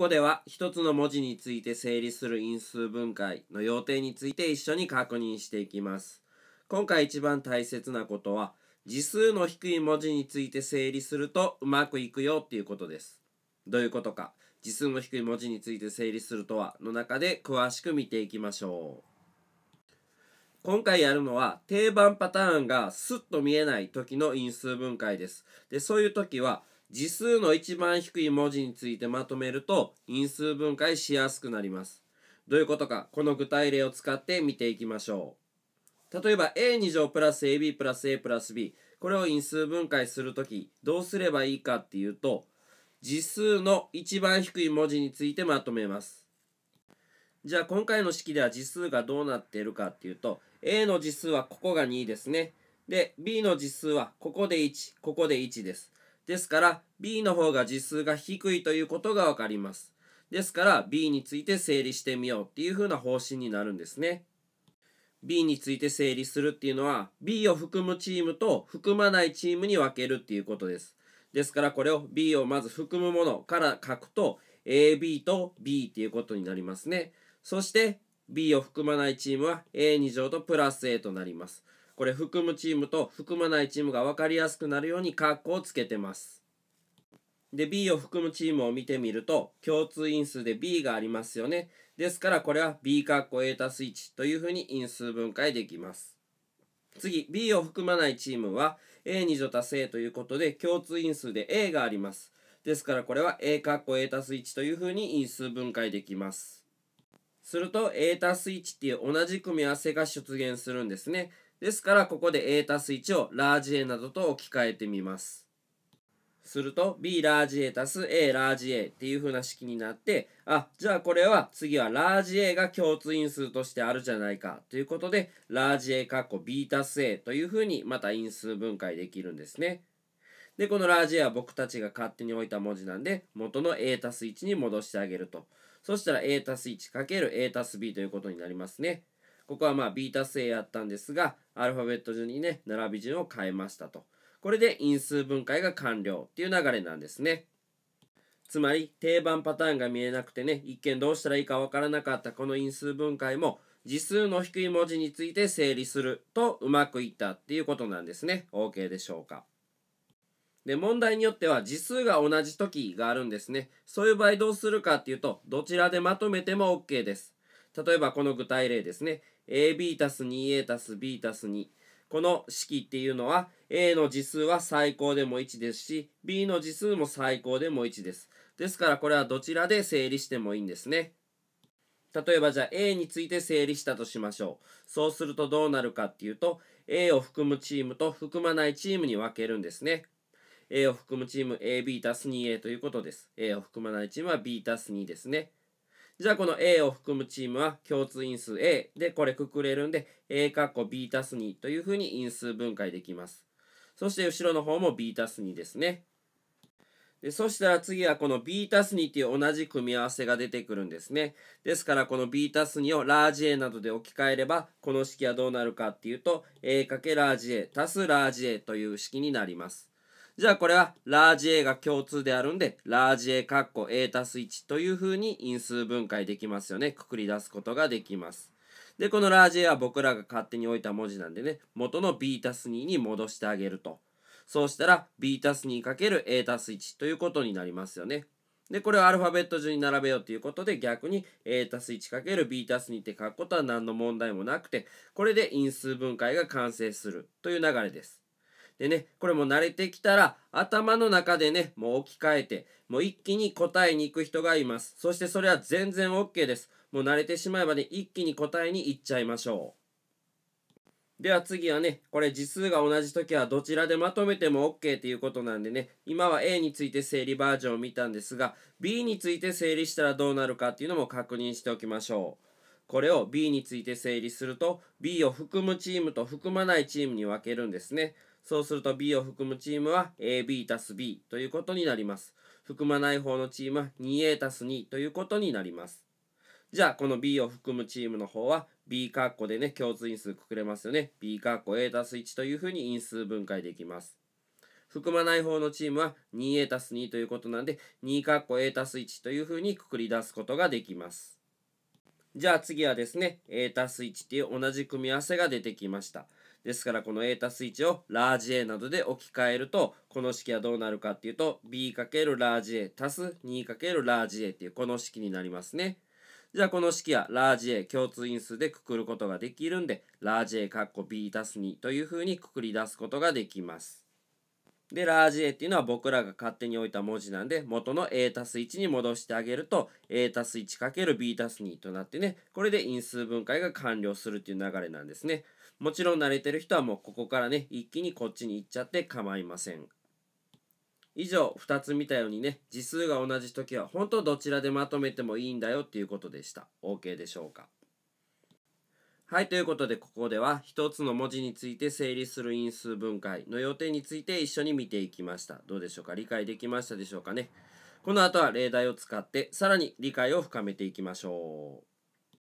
ここでは一つの文字について整理する因数分解の要点について一緒に確認していきます。今回一番大切なことは字数の低い文字について整理するとうまくいくよっていうことです。どういうことか字数の低い文字について整理するとはの中で詳しく見ていきましょう。今回やるのは定番パターンがスッと見えない時の因数分解です。で、そういう時は次数の一番低い文字についてまとめると因数分解しやすくなります。どういうことか、この具体例を使って見ていきましょう。例えば a2 乗プラス ab プラス a プラス b これを因数分解するときどうすればいいかっていうと次数の一番低い文字についてまとめます。じゃあ今回の式では次数がどうなっているかっていうと a の次数はここが2ですね。で b の次数はここで1ここで1です。ですから B の方が実数が低いということがわかります。ですから B について整理してみようっていう風な方針になるんですね。B について整理するっていうのは B を含むチームと含まないチームに分けるっていうことです。ですからこれを B をまず含むものから書くと AB と B っていうことになりますね。そして B を含まないチームは A2 乗とプラス A となります。これ含むチームと含まないチームが分かりやすくなるように括弧をつけてます。で、B を含むチームを見てみると、共通因数で B がありますよね。ですから、これは B 括弧 A たす1というふうに因数分解できます。次、B を含まないチームは、A2 乗たす A ということで、共通因数で A があります。ですから、これは A 括弧 A たす1というふうに因数分解できます。すると、A たす1っていう同じ組み合わせが出現するんですね。ですからここで a たす1をラージ a などと置き換えてみます。すると b ラージ a たす a ラージ a っていう風な式になってあじゃあこれは次はラージ a が共通因数としてあるじゃないかということでラージ a かっこ b たす a という風にまた因数分解できるんですね。でこのラージ a は僕たちが勝手に置いた文字なんで元の a たす1に戻してあげるとそしたら a たす 1×a たす b ということになりますね。ここはまあ B たす A やったんですが、アルファベット順にね、並び順を変えましたと。これで因数分解が完了っていう流れなんですね。つまり定番パターンが見えなくてね、一見どうしたらいいかわからなかったこの因数分解も、字数の低い文字について整理するとうまくいったっていうことなんですね。OK でしょうか。で、問題によっては字数が同じ時があるんですね。そういう場合どうするかっていうと、どちらでまとめても OK です。例えばこの具体例ですね。AB たす 2A たす B たす2この式っていうのは A の次数は最高でも1ですし B の次数も最高でも1ですですからこれはどちらで整理してもいいんですね例えばじゃあ A について整理したとしましょうそうするとどうなるかっていうと A を含むチームと含まないチームに分けるんですね A を含むチーム AB たす 2A ということです A を含まないチームは B たす2ですねじゃあこの A を含むチームは共通因数 A でこれくくれるんで A かっこ B たす2というふうに因数分解できます。そして後ろの方も B たす2ですね。でそしたら次はこの B たす2っていう同じ組み合わせが出てくるんですね。ですからこの B たす2をラージ A などで置き換えればこの式はどうなるかっていうと A× ラージ A たすラージ A という式になります。じゃあこれはラージ A が共通であるんで、ラージ A カッコ A たす1というふうに因数分解できますよね。くくり出すことができます。で、このラージ A は僕らが勝手に置いた文字なんでね、元の B たす2に戻してあげると。そうしたら B たす 2×A たす1ということになりますよね。で、これをアルファベット順に並べようということで、逆に A たす 1×B たす2って書くことは何の問題もなくて、これで因数分解が完成するという流れです。でね、これも慣れてきたら、頭の中でね、もう置き換えて、もう一気に答えに行く人がいます。そしてそれは全然 OK です。もう慣れてしまえばね、一気に答えに行っちゃいましょう。では次はね、これ字数が同じ時はどちらでまとめても OK っていうことなんでね、今は A について整理バージョンを見たんですが、B について整理したらどうなるかっていうのも確認しておきましょう。これを B について整理すると B を含むチームと含まないチームに分けるんですね。そうすると B を含むチームは AB す B ということになります。含まない方のチームは 2A す2ということになります。じゃあ、この B を含むチームの方は B 括弧でね、共通因数くくれますよね。B 括弧 A す1というふうに因数分解できます。含まない方のチームは 2A す2ということなんで、2括弧 A す1というふうにくくり出すことができます。じゃあ次はですね、A たす1っていう同じ組み合わせが出てきました。ですからこの A たす1をラージ A などで置き換えると、この式はどうなるかっていうと、b るラージ A 足す2るラージ A っていうこの式になりますね。じゃあこの式はラージ A 共通因数でくくることができるんで、ラージ A カッコ B 足す2というふうにくくり出すことができます。で、ラージ A っていうのは僕らが勝手に置いた文字なんで、元の A たす1に戻してあげると、A たす 1×B たす2となってね、これで因数分解が完了するっていう流れなんですね。もちろん慣れてる人はもうここからね、一気にこっちに行っちゃって構いません。以上、2つ見たようにね、字数が同じ時は、本当どちらでまとめてもいいんだよっていうことでした。OK でしょうか。はい、ということでここでは一つの文字について整理する因数分解の要点について一緒に見ていきました。どうでしょうか理解できましたでしょうかねこの後は例題を使ってさらに理解を深めていきましょう。